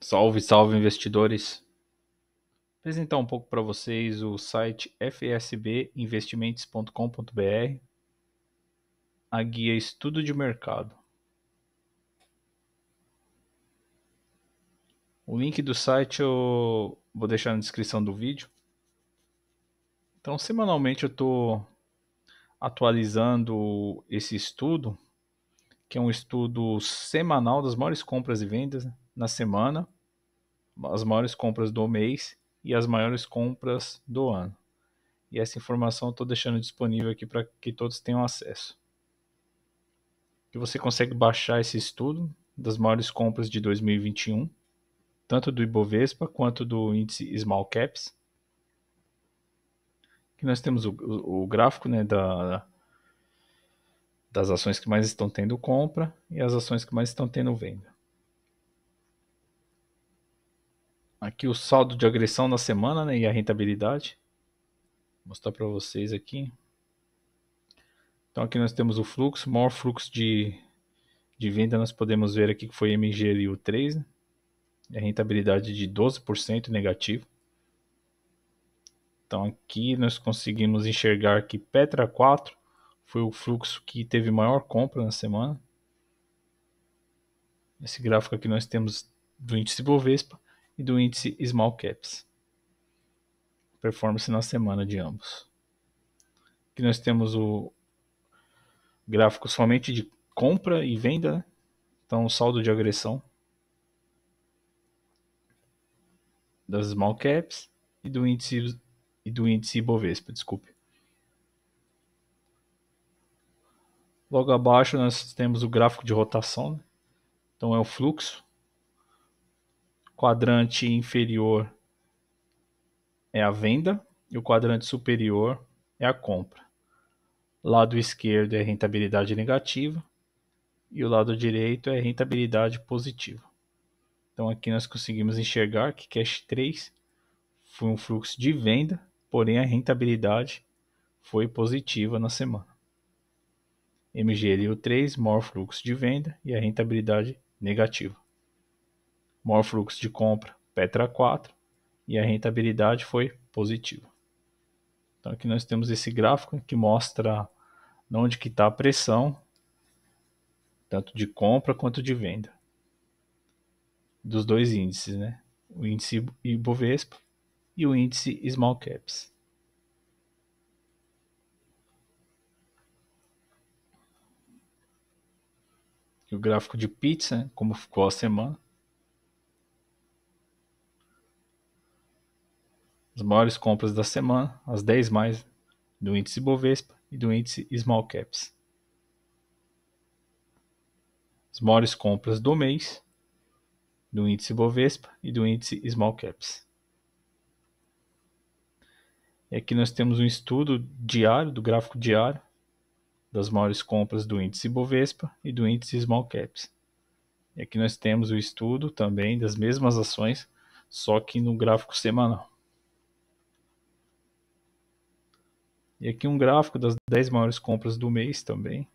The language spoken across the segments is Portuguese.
Salve, salve investidores. Vou apresentar um pouco para vocês o site fsbinvestimentos.com.br, a guia Estudo de Mercado. O link do site eu vou deixar na descrição do vídeo. Então, semanalmente eu estou atualizando esse estudo, que é um estudo semanal das maiores compras e vendas. Né? na semana, as maiores compras do mês e as maiores compras do ano. E essa informação eu estou deixando disponível aqui para que todos tenham acesso. Que você consegue baixar esse estudo das maiores compras de 2021, tanto do Ibovespa quanto do índice Small Caps. Que nós temos o, o, o gráfico né, da, das ações que mais estão tendo compra e as ações que mais estão tendo venda. aqui o saldo de agressão na semana né, e a rentabilidade. Vou mostrar para vocês aqui. Então aqui nós temos o fluxo, maior fluxo de, de venda nós podemos ver aqui que foi MGLU 3, né? a rentabilidade de 12% negativo. Então aqui nós conseguimos enxergar que Petra 4 foi o fluxo que teve maior compra na semana. Esse gráfico aqui nós temos do índice Bovespa e do índice Small Caps. Performance na semana de ambos. Aqui nós temos o gráfico somente de compra e venda, né? então saldo de agressão das small caps e do índice e do índice Ibovespa, desculpe. Logo abaixo nós temos o gráfico de rotação, né? então é o fluxo quadrante inferior é a venda e o quadrante superior é a compra. Lado esquerdo é rentabilidade negativa e o lado direito é rentabilidade positiva. Então aqui nós conseguimos enxergar que cash 3 foi um fluxo de venda, porém a rentabilidade foi positiva na semana. MGLU3, maior fluxo de venda e a rentabilidade negativa maior fluxo de compra Petra 4 e a rentabilidade foi positiva. Então aqui nós temos esse gráfico que mostra onde que está a pressão, tanto de compra quanto de venda, dos dois índices, né? o índice Ibovespa e o índice Small Caps. o gráfico de pizza, né? como ficou a semana, as maiores compras da semana, as 10 mais do índice Bovespa e do índice Small Caps. As maiores compras do mês do índice Bovespa e do índice Small Caps. E aqui nós temos um estudo diário, do gráfico diário, das maiores compras do índice Bovespa e do índice Small Caps. E aqui nós temos o estudo também das mesmas ações, só que no gráfico semanal. E aqui um gráfico das 10 maiores compras do mês também.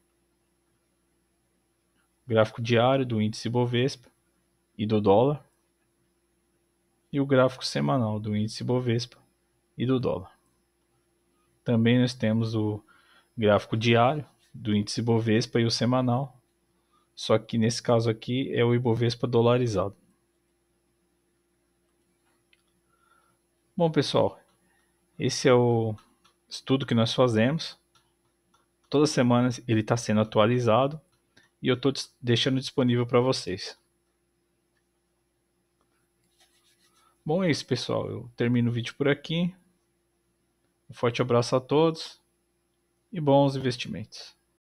Gráfico diário do índice Bovespa e do dólar. E o gráfico semanal do índice Bovespa e do dólar. Também nós temos o gráfico diário do índice Bovespa e o semanal. Só que nesse caso aqui é o Ibovespa dolarizado. Bom, pessoal, esse é o estudo que nós fazemos. Toda semana ele está sendo atualizado e eu estou deixando disponível para vocês. Bom, é isso, pessoal. Eu termino o vídeo por aqui. Um forte abraço a todos e bons investimentos.